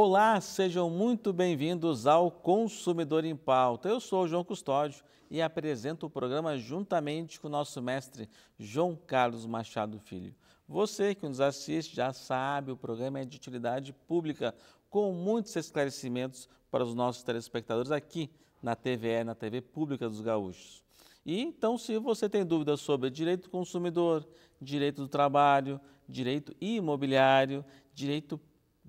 Olá, sejam muito bem-vindos ao Consumidor em Pauta. Eu sou o João Custódio e apresento o programa juntamente com o nosso mestre João Carlos Machado Filho. Você que nos assiste já sabe, o programa é de utilidade pública, com muitos esclarecimentos para os nossos telespectadores aqui na TVE, na TV Pública dos Gaúchos. E então, se você tem dúvidas sobre direito do consumidor, direito do trabalho, direito imobiliário, direito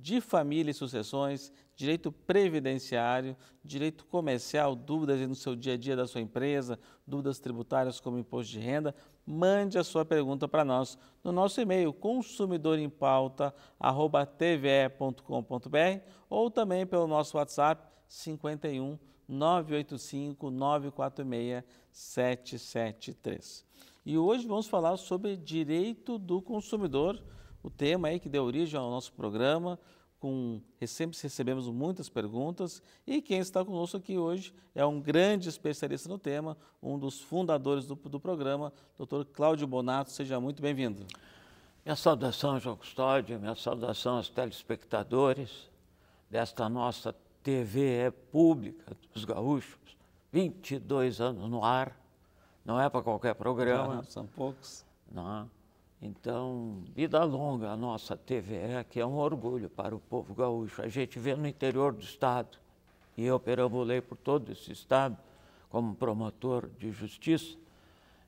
de família e sucessões, direito previdenciário, direito comercial, dúvidas no seu dia a dia da sua empresa, dúvidas tributárias como imposto de renda, mande a sua pergunta para nós no nosso e-mail consumidorempauta@tve.com.br ou também pelo nosso WhatsApp 51 985 946 773. E hoje vamos falar sobre direito do consumidor o tema aí que deu origem ao nosso programa. Com, sempre recebemos muitas perguntas e quem está conosco aqui hoje é um grande especialista no tema, um dos fundadores do, do programa, Dr. Cláudio Bonato. Seja muito bem-vindo. Minha saudação, João Custódio, minha saudação aos telespectadores desta nossa TV pública dos gaúchos, 22 anos no ar, não é para qualquer programa. Não, são poucos. Não, então, vida longa a nossa TVE, que é um orgulho para o povo gaúcho. A gente vê no interior do Estado, e eu perambulei por todo esse Estado como promotor de justiça,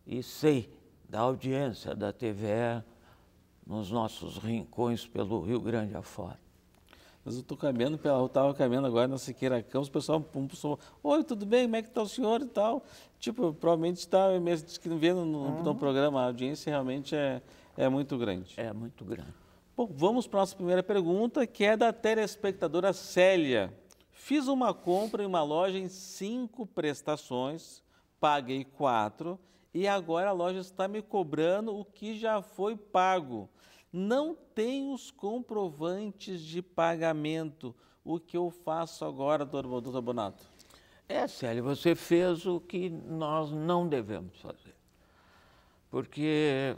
e sei da audiência da TVE nos nossos rincões pelo Rio Grande afora. Mas eu estou caminhando pela rua, estava caminhando agora na Siqueira Campos, o pessoal, um pessoal, oi, tudo bem, como é que está o senhor e tal. Tipo, provavelmente está, mesmo que vendo no, uhum. no programa, a audiência realmente é, é muito grande. É muito grande. Bom, vamos para a nossa primeira pergunta, que é da telespectadora Célia. Fiz uma compra em uma loja em cinco prestações, paguei quatro e agora a loja está me cobrando o que já foi pago não tem os comprovantes de pagamento. O que eu faço agora, doutor Bonato? É, Célio, você fez o que nós não devemos fazer. Porque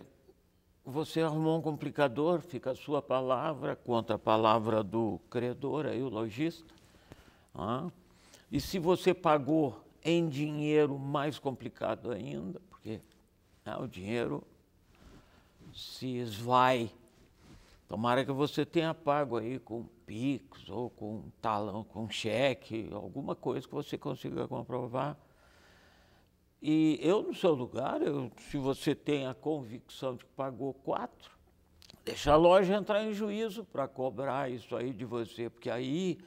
você arrumou um complicador, fica a sua palavra contra a palavra do credor, aí o lojista. Ah. E se você pagou em dinheiro, mais complicado ainda, porque ah, o dinheiro se esvai Tomara que você tenha pago aí com Pix ou com talão, com cheque, alguma coisa que você consiga comprovar. E eu, no seu lugar, eu, se você tem a convicção de que pagou quatro, deixa a loja entrar em juízo para cobrar isso aí de você, porque aí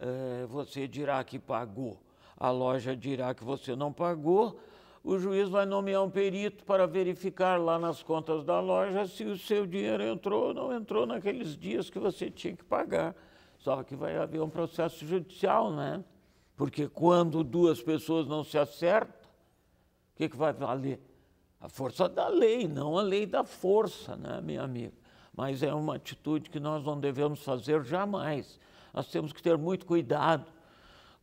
é, você dirá que pagou, a loja dirá que você não pagou, o juiz vai nomear um perito para verificar lá nas contas da loja se o seu dinheiro entrou ou não entrou naqueles dias que você tinha que pagar. Só que vai haver um processo judicial, né? Porque quando duas pessoas não se acertam, o que, que vai valer? A força da lei, não a lei da força, né, minha amiga? Mas é uma atitude que nós não devemos fazer jamais. Nós temos que ter muito cuidado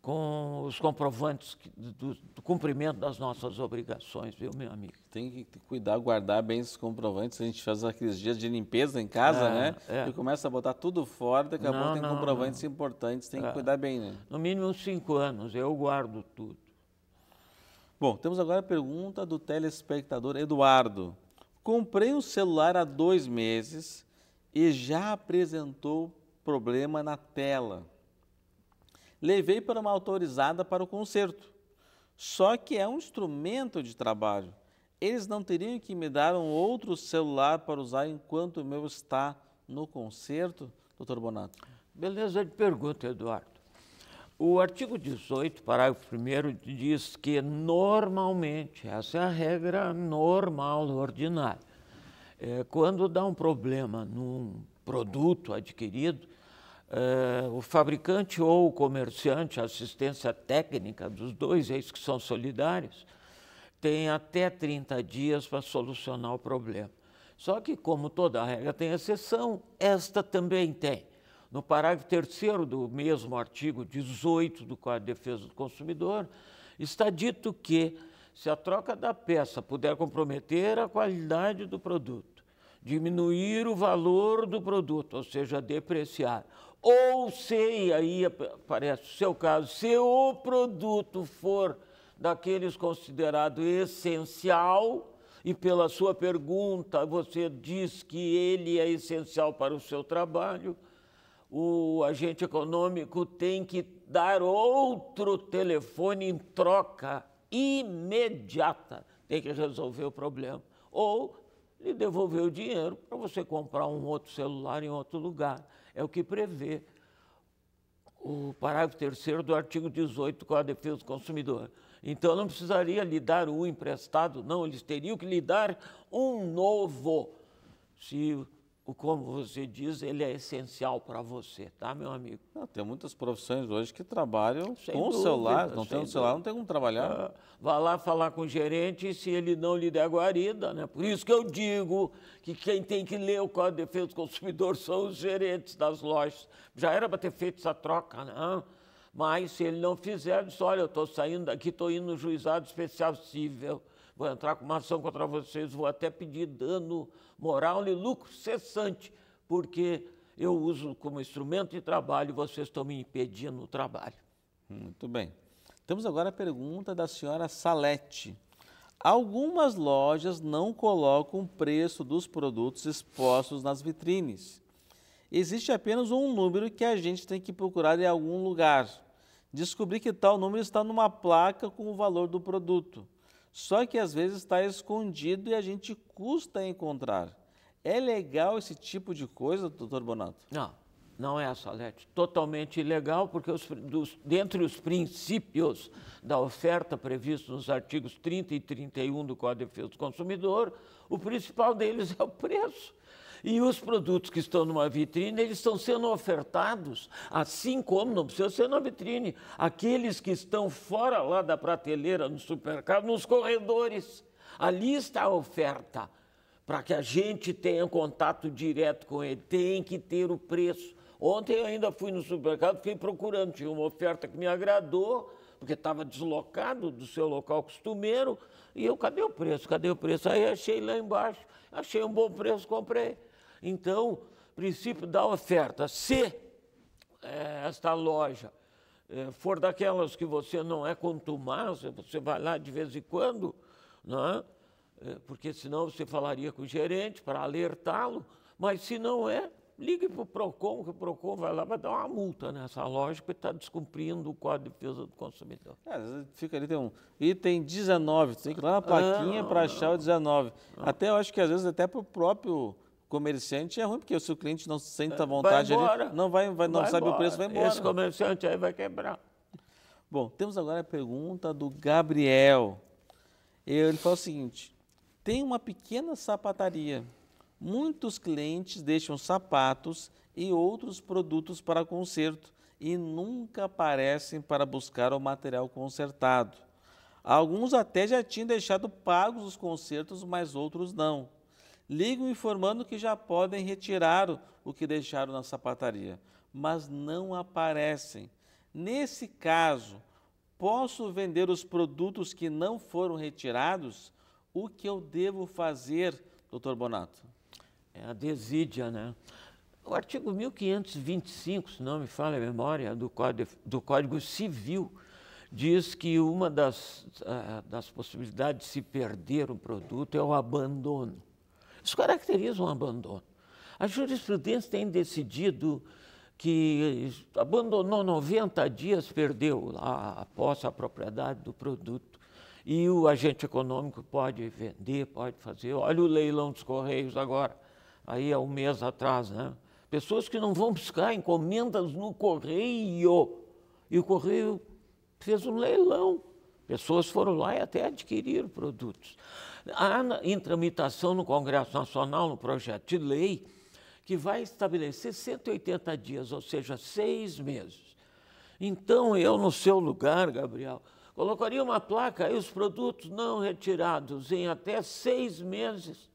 com os comprovantes do, do, cumprimento das nossas obrigações, viu, meu amigo? Tem que cuidar, guardar bem esses comprovantes. A gente faz aqueles dias de limpeza em casa, é, né? É. E começa a botar tudo fora, daqui a não, pouco tem não, comprovantes não. importantes, tem é. que cuidar bem, né? No mínimo cinco anos, eu guardo tudo. Bom, temos agora a pergunta do telespectador Eduardo. Comprei um celular há dois meses e já apresentou problema na tela levei para uma autorizada para o concerto. Só que é um instrumento de trabalho. Eles não teriam que me dar um outro celular para usar enquanto o meu está no concerto, doutor Bonato? Beleza de pergunta, Eduardo. O artigo 18, parágrafo 1, diz que normalmente, essa é a regra normal, ordinária, é, quando dá um problema num produto adquirido, Uh, o fabricante ou o comerciante, a assistência técnica dos dois, eis que são solidários, tem até 30 dias para solucionar o problema. Só que, como toda regra tem exceção, esta também tem. No parágrafo terceiro do mesmo artigo 18 do Código de Defesa do Consumidor, está dito que, se a troca da peça puder comprometer a qualidade do produto, diminuir o valor do produto, ou seja, depreciar, ou se, aí aparece o seu caso, se o produto for daqueles considerado essencial, e pela sua pergunta você diz que ele é essencial para o seu trabalho, o agente econômico tem que dar outro telefone em troca imediata, tem que resolver o problema. Ou lhe devolver o dinheiro para você comprar um outro celular em outro lugar. É o que prevê o parágrafo 3 do artigo 18 com é a Defesa do Consumidor. Então, não precisaria lhe dar o emprestado, não, eles teriam que lhe dar um novo. Se o como você diz, ele é essencial para você, tá, meu amigo? Não, tem muitas profissões hoje que trabalham sem com o celular. Não tem o um celular, não tem como trabalhar. Ah, vá lá falar com o gerente e se ele não lhe der guarida, né? Por isso que eu digo que quem tem que ler o Código de Defesa do Consumidor são os gerentes das lojas. Já era para ter feito essa troca, né? Mas se ele não fizer, diz, olha, eu estou saindo daqui, estou indo no juizado especial civil vou entrar com uma ação contra vocês, vou até pedir dano moral e lucro cessante, porque eu uso como instrumento de trabalho e vocês estão me impedindo o trabalho. Muito bem. Temos agora a pergunta da senhora Salete. Algumas lojas não colocam o preço dos produtos expostos nas vitrines. Existe apenas um número que a gente tem que procurar em algum lugar. Descobri que tal número está numa placa com o valor do produto. Só que às vezes está escondido e a gente custa encontrar. É legal esse tipo de coisa, doutor Bonato? Não, não é, Salete. Totalmente ilegal, porque os, dos, dentre os princípios da oferta previstos nos artigos 30 e 31 do Código de Defesa do Consumidor, o principal deles é o preço. E os produtos que estão numa vitrine, eles estão sendo ofertados, assim como, não precisa ser na vitrine, aqueles que estão fora lá da prateleira, no supermercado, nos corredores. Ali está a oferta. Para que a gente tenha contato direto com ele, tem que ter o preço. Ontem eu ainda fui no supermercado, fiquei procurando, tinha uma oferta que me agradou, porque estava deslocado do seu local costumeiro. E eu, cadê o preço? Cadê o preço? Aí achei lá embaixo, achei um bom preço, comprei. Então, princípio da oferta. Se é, esta loja é, for daquelas que você não é contumaz, você vai lá de vez em quando, não é? é porque senão você falaria com o gerente para alertá-lo, mas se não é, ligue para o PROCON, que o PROCON vai lá, vai dar uma multa nessa loja, porque está descumprindo o Código de Defesa do Consumidor. É, fica ali, tem um item 19, tem que ir lá na plaquinha ah, para achar o 19. Até eu acho que às vezes até para o próprio comerciante é ruim, porque se o cliente não sente a vontade embora, ali, não, vai, vai não vai sabe embora. o preço, vai embora. Esse comerciante aí vai quebrar. Bom, temos agora a pergunta do Gabriel. Ele fala o seguinte: tem uma pequena sapataria. Muitos clientes deixam sapatos e outros produtos para conserto e nunca aparecem para buscar o material consertado. Alguns até já tinham deixado pagos os consertos, mas outros não ligam informando que já podem retirar o que deixaram na sapataria, mas não aparecem. Nesse caso, posso vender os produtos que não foram retirados? O que eu devo fazer, doutor Bonato? É a desídia, né? O artigo 1525, se não me falha a memória, do Código, do Código Civil, diz que uma das, ah, das possibilidades de se perder um produto é o abandono. Isso caracteriza um abandono. A jurisprudência tem decidido que abandonou 90 dias, perdeu a posse, a propriedade do produto. E o agente econômico pode vender, pode fazer. Olha o leilão dos Correios agora, aí há um mês atrás, né? Pessoas que não vão buscar encomendas no Correio. E o Correio fez um leilão. Pessoas foram lá e até adquiriram produtos. Há em tramitação no Congresso Nacional, no projeto de lei, que vai estabelecer 180 dias, ou seja, seis meses. Então, eu, no seu lugar, Gabriel, colocaria uma placa e os produtos não retirados em até seis meses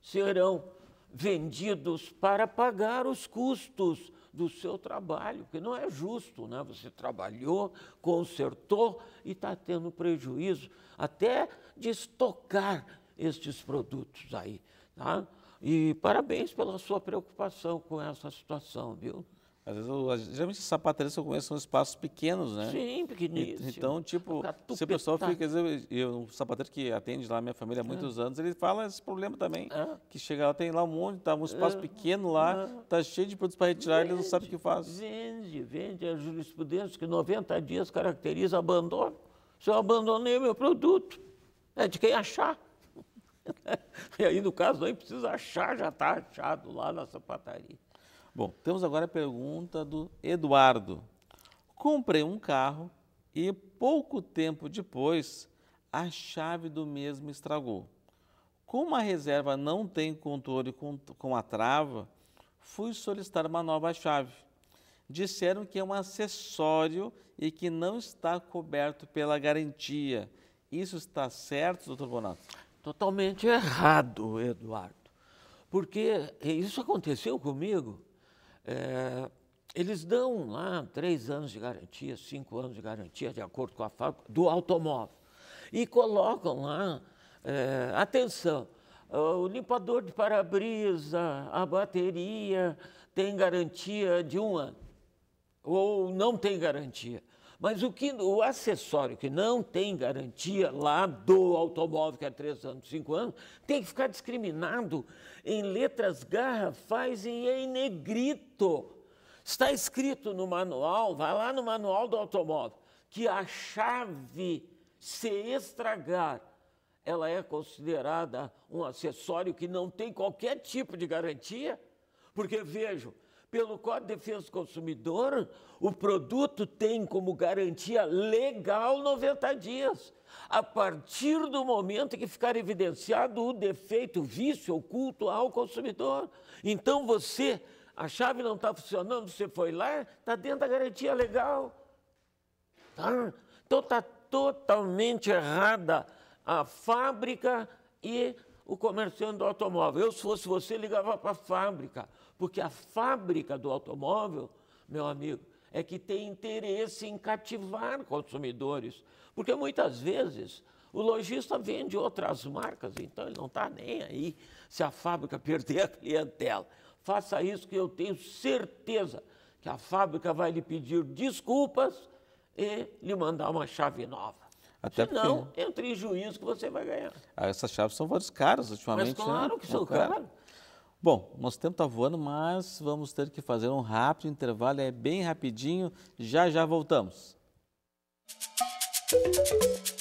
serão vendidos para pagar os custos do seu trabalho, que não é justo, né? Você trabalhou, consertou e está tendo prejuízo até de estocar estes produtos aí, tá? E parabéns pela sua preocupação com essa situação, viu? Às vezes, eu, geralmente as sapatarias que eu conheço são espaços pequenos, né? Sim, pequenininhos. Então, tipo, se o pessoal fica... Eu, o sapateiro que atende lá, minha família há muitos ah. anos, ele fala esse problema também, ah. que chega lá, tem lá um monte, tá um espaço ah. pequeno lá, tá cheio de produtos para retirar, vende, ele não sabe o que faz. Vende, vende a jurisprudência que 90 dias caracteriza abandono. Se eu abandonei o meu produto, é de quem achar. e aí, no caso, nem precisa achar, já está achado lá na sapataria. Bom, temos agora a pergunta do Eduardo. Comprei um carro e pouco tempo depois a chave do mesmo estragou. Como a reserva não tem controle com, com a trava, fui solicitar uma nova chave. Disseram que é um acessório e que não está coberto pela garantia. Isso está certo, doutor Bonato? Totalmente errado, Eduardo. Porque isso aconteceu comigo. É, eles dão lá três anos de garantia, cinco anos de garantia, de acordo com a fábrica, do automóvel. E colocam lá, é, atenção, o limpador de para-brisa, a bateria tem garantia de um ano, ou não tem garantia. Mas o, que, o acessório que não tem garantia lá do automóvel, que é 3 anos, 5 anos, tem que ficar discriminado em letras garrafais e em negrito. Está escrito no manual, vai lá no manual do automóvel, que a chave se estragar, ela é considerada um acessório que não tem qualquer tipo de garantia? Porque, vejo, pelo Código de Defesa do Consumidor, o produto tem como garantia legal 90 dias. A partir do momento que ficar evidenciado o defeito, o vício oculto ao consumidor. Então você, a chave não está funcionando, você foi lá, está dentro da garantia legal. Tá? Então está totalmente errada a fábrica e o comerciante do automóvel. Eu, se fosse você, ligava para a fábrica. Porque a fábrica do automóvel, meu amigo, é que tem interesse em cativar consumidores. Porque muitas vezes o lojista vende outras marcas, então ele não está nem aí se a fábrica perder a clientela. Faça isso que eu tenho certeza que a fábrica vai lhe pedir desculpas e lhe mandar uma chave nova. Até Se não, porque... entre em juízo que você vai ganhar. Ah, essas chaves são vários caras ultimamente. Mas claro né? que são caras. Bom, nosso tempo está voando, mas vamos ter que fazer um rápido intervalo, é bem rapidinho, já já voltamos. Música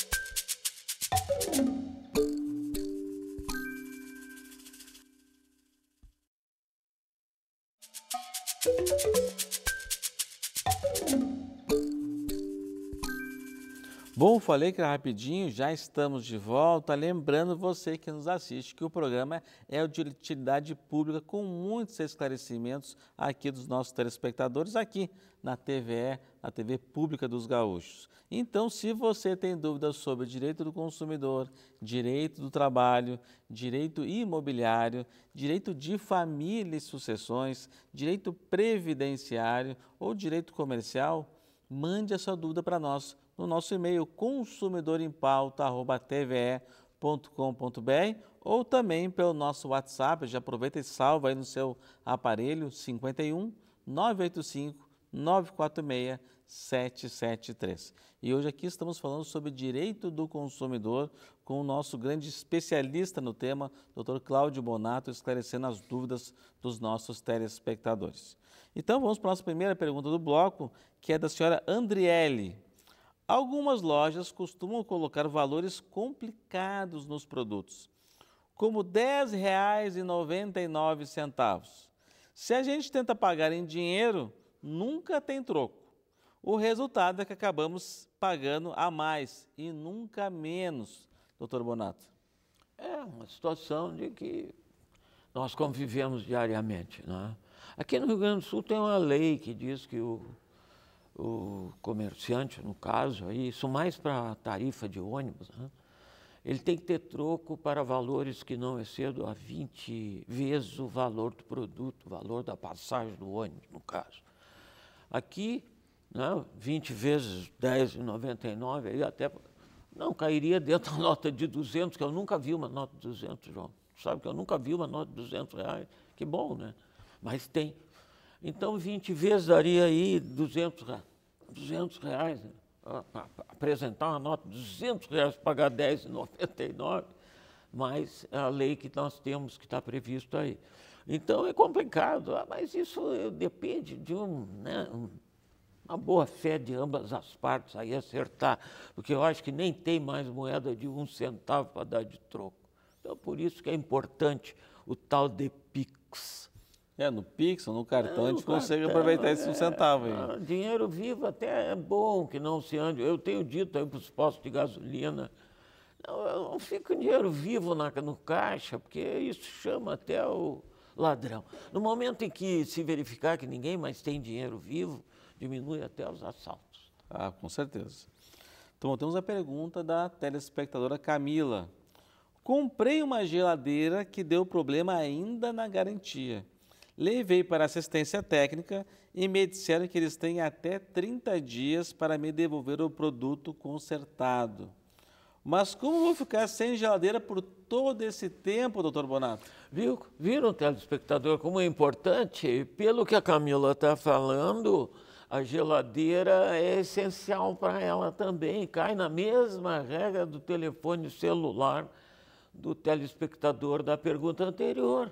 falei que era rapidinho, já estamos de volta. Lembrando você que nos assiste que o programa é de utilidade pública com muitos esclarecimentos aqui dos nossos telespectadores aqui na TVE, na TV Pública dos Gaúchos. Então, se você tem dúvidas sobre direito do consumidor, direito do trabalho, direito imobiliário, direito de família e sucessões, direito previdenciário ou direito comercial, mande a sua dúvida para nós no nosso e-mail consumidorempauta.tve.com.br ou também pelo nosso WhatsApp. Já aproveita e salva aí no seu aparelho 51 985 946 773. E hoje aqui estamos falando sobre direito do consumidor com o nosso grande especialista no tema, Dr. Cláudio Bonato, esclarecendo as dúvidas dos nossos telespectadores. Então vamos para a nossa primeira pergunta do bloco, que é da senhora Andriele. Algumas lojas costumam colocar valores complicados nos produtos, como R$ 10,99. Se a gente tenta pagar em dinheiro, nunca tem troco. O resultado é que acabamos pagando a mais e nunca menos, doutor Bonato. É uma situação de que nós convivemos diariamente. Né? Aqui no Rio Grande do Sul tem uma lei que diz que o o comerciante, no caso, aí, isso mais para a tarifa de ônibus, né? ele tem que ter troco para valores que não excedam a 20 vezes o valor do produto, o valor da passagem do ônibus, no caso. Aqui, né, 20 vezes 10,99, aí até não cairia dentro da nota de 200, que eu nunca vi uma nota de 200, João. Sabe que eu nunca vi uma nota de 200 reais. Que bom, né? Mas tem. Então, 20 vezes daria aí 200 reais. 200 reais, né? apresentar uma nota de 200 reais, pagar 10,99, mas é a lei que nós temos que está previsto aí. Então é complicado, ah, mas isso depende de um, né, uma boa fé de ambas as partes aí acertar, porque eu acho que nem tem mais moeda de um centavo para dar de troco. Então por isso que é importante o tal de PIX. É, no Pix, no cartão, é, a gente cartão, consegue aproveitar esse é, um centavo. Aí. Ah, dinheiro vivo até é bom que não se ande. Eu tenho dito aí para os postos de gasolina, não, eu não fico dinheiro vivo na, no caixa, porque isso chama até o ladrão. No momento em que se verificar que ninguém mais tem dinheiro vivo, diminui até os assaltos. Ah, com certeza. Então, temos a pergunta da telespectadora Camila. Comprei uma geladeira que deu problema ainda na garantia. Levei para assistência técnica e me disseram que eles têm até 30 dias para me devolver o produto consertado. Mas como vou ficar sem geladeira por todo esse tempo, doutor Bonato? Viu, viram, telespectador, como é importante? Pelo que a Camila está falando, a geladeira é essencial para ela também. Cai na mesma regra do telefone celular do telespectador da pergunta anterior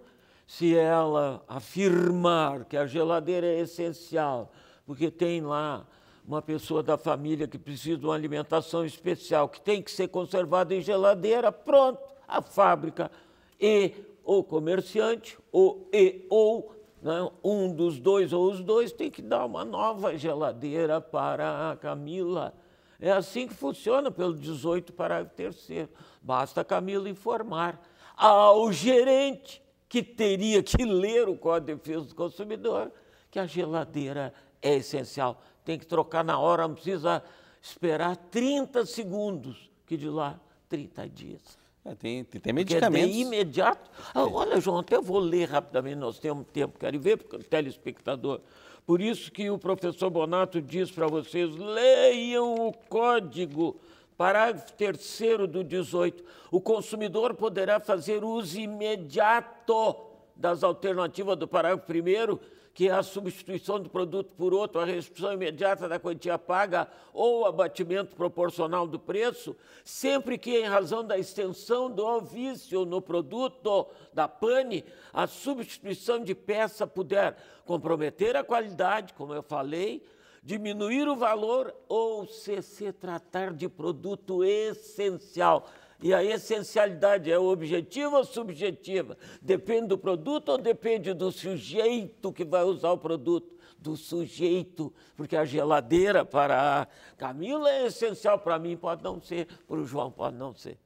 se ela afirmar que a geladeira é essencial, porque tem lá uma pessoa da família que precisa de uma alimentação especial, que tem que ser conservada em geladeira, pronto, a fábrica e o comerciante, ou e ou né, um dos dois ou os dois tem que dar uma nova geladeira para a Camila. É assim que funciona pelo 18 parágrafo terceiro. Basta a Camila informar ao gerente que teria que ler o Código de Defesa do Consumidor, que a geladeira é essencial. Tem que trocar na hora, não precisa esperar 30 segundos, que de lá 30 dias. É, tem, tem é medicamentos. é imediato. Ah, olha, João, até vou ler rapidamente, nós temos tempo, quero ver, porque o telespectador. Por isso que o professor Bonato diz para vocês: leiam o código Parágrafo 3 do 18. O consumidor poderá fazer uso imediato das alternativas do parágrafo 1, que é a substituição do produto por outro, a restituição imediata da quantia paga ou abatimento proporcional do preço, sempre que, em razão da extensão do vício no produto da pane, a substituição de peça puder comprometer a qualidade, como eu falei, diminuir o valor ou se se tratar de produto essencial. E a essencialidade é objetiva ou subjetiva? Depende do produto ou depende do sujeito que vai usar o produto? Do sujeito, porque a geladeira para a Camila é essencial para mim, pode não ser, para o João pode não ser.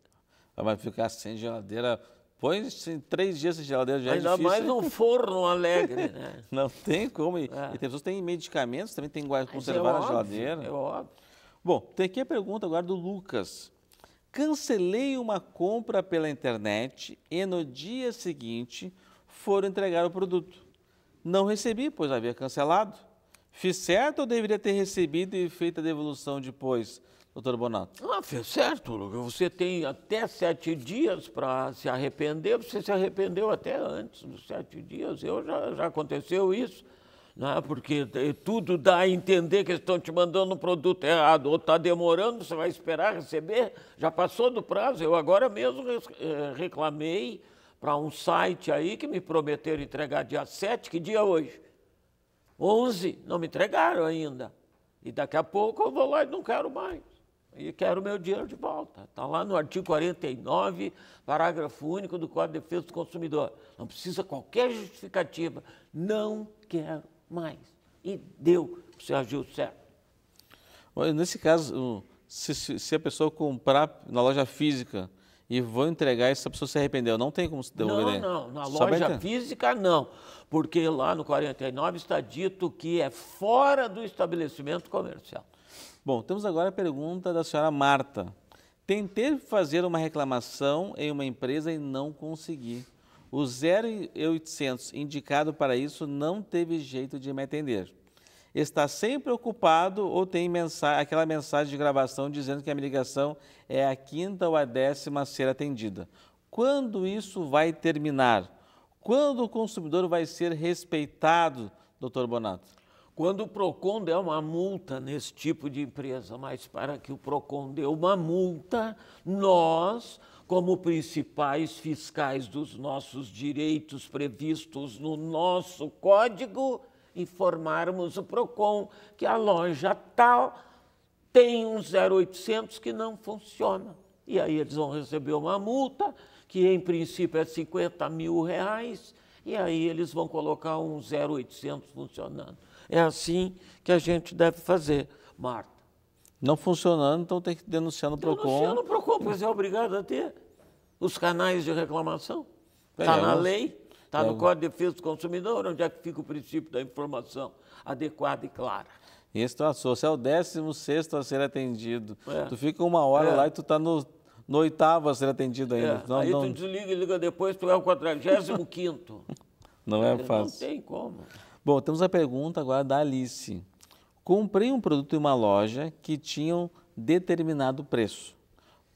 Vai ficar sem geladeira Põe em três dias na geladeira já Ainda é Ainda mais um forno alegre, né? Não tem como. E, é. e tem pessoas que têm medicamentos, também tem que é conservar é óbvio, na geladeira. É óbvio. Bom, tem aqui a pergunta agora do Lucas. Cancelei uma compra pela internet e no dia seguinte foram entregar o produto. Não recebi, pois havia cancelado. Fiz certo ou deveria ter recebido e feito a devolução depois? doutor Bonato? Ah, certo, você tem até sete dias para se arrepender, você se arrependeu até antes dos sete dias, eu já, já aconteceu isso, né? porque eh, tudo dá a entender que eles estão te mandando um produto errado, ou está demorando, você vai esperar receber, já passou do prazo, eu agora mesmo eh, reclamei para um site aí que me prometeram entregar dia 7, que dia hoje? 11, não me entregaram ainda. E daqui a pouco eu vou lá e não quero mais e quero meu dinheiro de volta. Está lá no artigo 49, parágrafo único do Código de Defesa do Consumidor. Não precisa qualquer justificativa. Não quero mais. E deu, você agiu certo. Nesse caso, se, se a pessoa comprar na loja física e vou entregar essa pessoa se arrependeu, não tem como se devolver? Né? Não, não, na Só loja física não, porque lá no 49 está dito que é fora do estabelecimento comercial. Bom, temos agora a pergunta da senhora Marta. Tentei fazer uma reclamação em uma empresa e não consegui. O 0800 indicado para isso não teve jeito de me atender. Está sempre ocupado ou tem mensagem, aquela mensagem de gravação dizendo que a minha ligação é a quinta ou a décima a ser atendida. Quando isso vai terminar? Quando o consumidor vai ser respeitado, doutor Bonato? Quando o PROCON der uma multa nesse tipo de empresa, mas para que o PROCON dê uma multa, nós, como principais fiscais dos nossos direitos previstos no nosso código, informarmos o PROCON que a loja tal tem um 0800 que não funciona. E aí eles vão receber uma multa, que em princípio é 50 mil reais, e aí eles vão colocar um 0800 funcionando. É assim que a gente deve fazer, Marta. Não funcionando, então tem que denunciar no Procon. Denunciar no Procon, porque é obrigado a ter os canais de reclamação. Está é, na é. lei, está no é. Código de Defesa do Consumidor, onde é que fica o princípio da informação adequada e clara. Esse é você é o 16 a ser atendido. É. Tu fica uma hora lá e tu está no, no oitavo a ser atendido ainda. Então, não, Aí não... tu desliga e liga depois, tu é o 45 quinto. Não é fácil. Não tem como. Bom, temos a pergunta agora da Alice. Comprei um produto em uma loja que tinham determinado preço.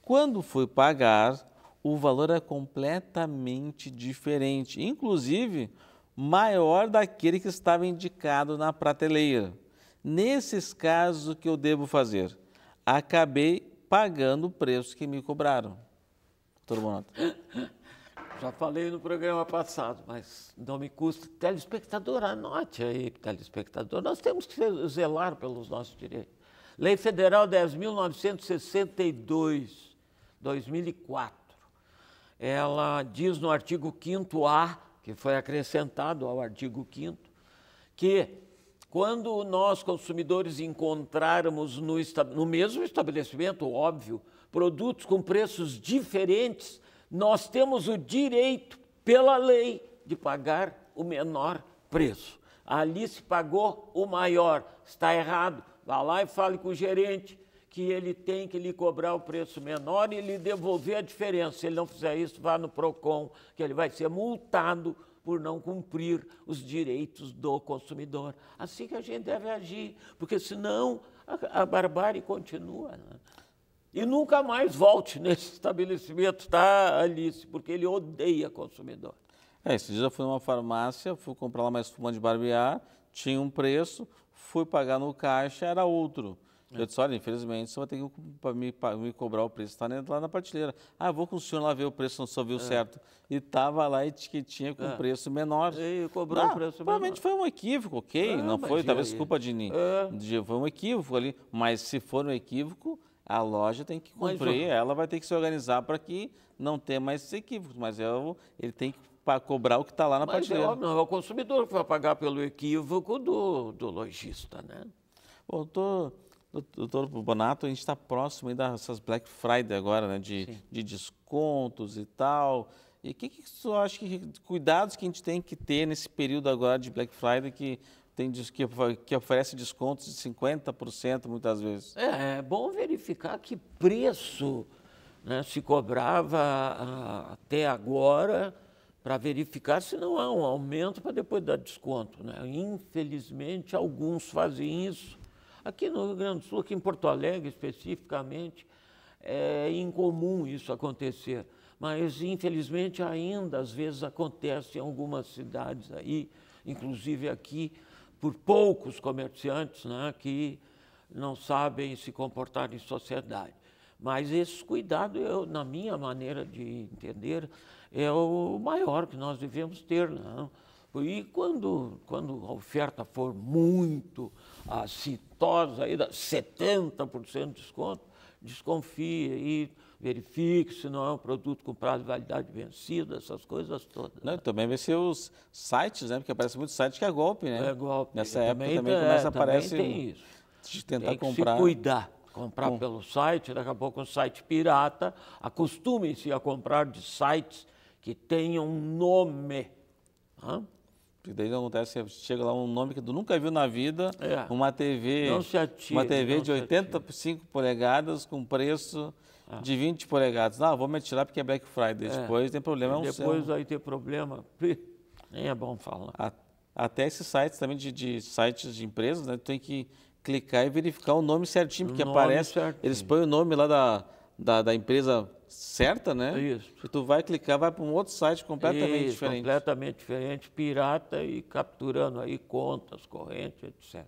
Quando fui pagar, o valor é completamente diferente, inclusive maior daquele que estava indicado na prateleira. Nesses casos, o que eu devo fazer? Acabei pagando o preço que me cobraram. Tudo bom? Já falei no programa passado, mas não me custa. Telespectador, anote aí, telespectador. Nós temos que zelar pelos nossos direitos. Lei Federal 10.962, 2004. Ela diz no artigo 5A, que foi acrescentado ao artigo 5, que quando nós, consumidores, encontrarmos no, no mesmo estabelecimento, óbvio, produtos com preços diferentes nós temos o direito, pela lei, de pagar o menor preço. Ali se pagou o maior, está errado. Vá lá e fale com o gerente que ele tem que lhe cobrar o preço menor e lhe devolver a diferença. Se ele não fizer isso, vá no PROCON, que ele vai ser multado por não cumprir os direitos do consumidor. Assim que a gente deve agir, porque senão a, a barbárie continua. Né? e nunca mais volte nesse estabelecimento, tá, Alice? Porque ele odeia consumidor. É, esse dia eu fui numa farmácia, fui comprar lá mais fumante de barbear, tinha um preço, fui pagar no caixa, era outro. Eu disse, olha, infelizmente, você vai ter que me, me cobrar o preço, está lá na prateleira. Ah, vou com o senhor lá ver o preço, não só viu é. certo. E estava lá etiquetinha com é. preço menor. E cobrou ah, um preço menor. Provavelmente foi um equívoco, ok? Ah, não foi, talvez, aí. culpa de, mim? É. Foi um equívoco ali. Mas se for um equívoco, a loja tem que cumprir, mas, ela vai ter que se organizar para que não tenha mais esses equívocos, mas eu, é ele tem que cobrar o que está lá na mas é prateleira. É, óbvio, não, é o consumidor que vai pagar pelo equívoco do, do lojista, né? Bom, tô, doutor Bonato, a gente está próximo ainda dessas Black Friday agora, né? De, de descontos e tal. E o que, que você acha que cuidados que a gente tem que ter nesse período agora de Black Friday que tem que, que oferece descontos de 50% muitas vezes. É, é bom verificar que preço né, se cobrava até agora para verificar se não há um aumento para depois dar desconto. Né? Infelizmente, alguns fazem isso. Aqui no Rio Grande do Sul, aqui em Porto Alegre especificamente, é incomum isso acontecer. Mas, infelizmente, ainda às vezes acontece em algumas cidades aí, inclusive aqui, por poucos comerciantes né, que não sabem se comportar em sociedade. Mas esse cuidado, eu, na minha maneira de entender, é o maior que nós devemos ter. Né? E quando, quando a oferta for muito acitosa, 70% de desconto, desconfie e verifique se não é um produto com prazo de validade vencido, essas coisas todas. Não, né? Também vai ser os sites, né? Porque aparece muitos sites que é golpe, né? É golpe. Nessa época também, tá- também começa é, a aparecer. Tem isso. De tentar tem que comprar. Se cuidar. Comprar Bom. pelo site, daqui a pouco um site pirata. Acostumem-se a comprar de sites que tenham um nome. Hã? Porque daí acontece, chega lá um nome que tu nunca viu na vida, é. uma TV, atire, uma TV de 85 atire. polegadas com preço é. De 20 polegadas. Ah, me atirar porque é Black Friday. É. Depois tem problema, é um Depois céu. aí tem problema, nem é bom falar. até esses sites também, de, de sites de empresas, né? Tem que clicar e verificar o nome certinho, porque nome aparece, certinho. eles põem o nome lá da, da, da, empresa certa, né? Isso. E tu vai clicar, vai para um outro site completamente Isso, diferente. completamente diferente, pirata e capturando aí contas, correntes, etc.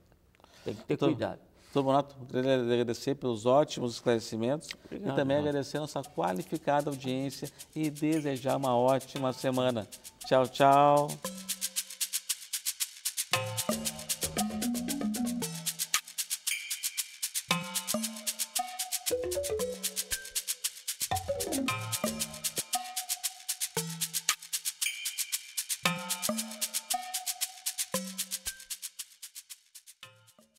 Tem que ter então, cuidado. Doutor Bonato, queria agradecer pelos ótimos esclarecimentos Obrigado, e também Bonato. agradecer a nossa qualificada audiência e desejar uma ótima semana. Tchau, tchau.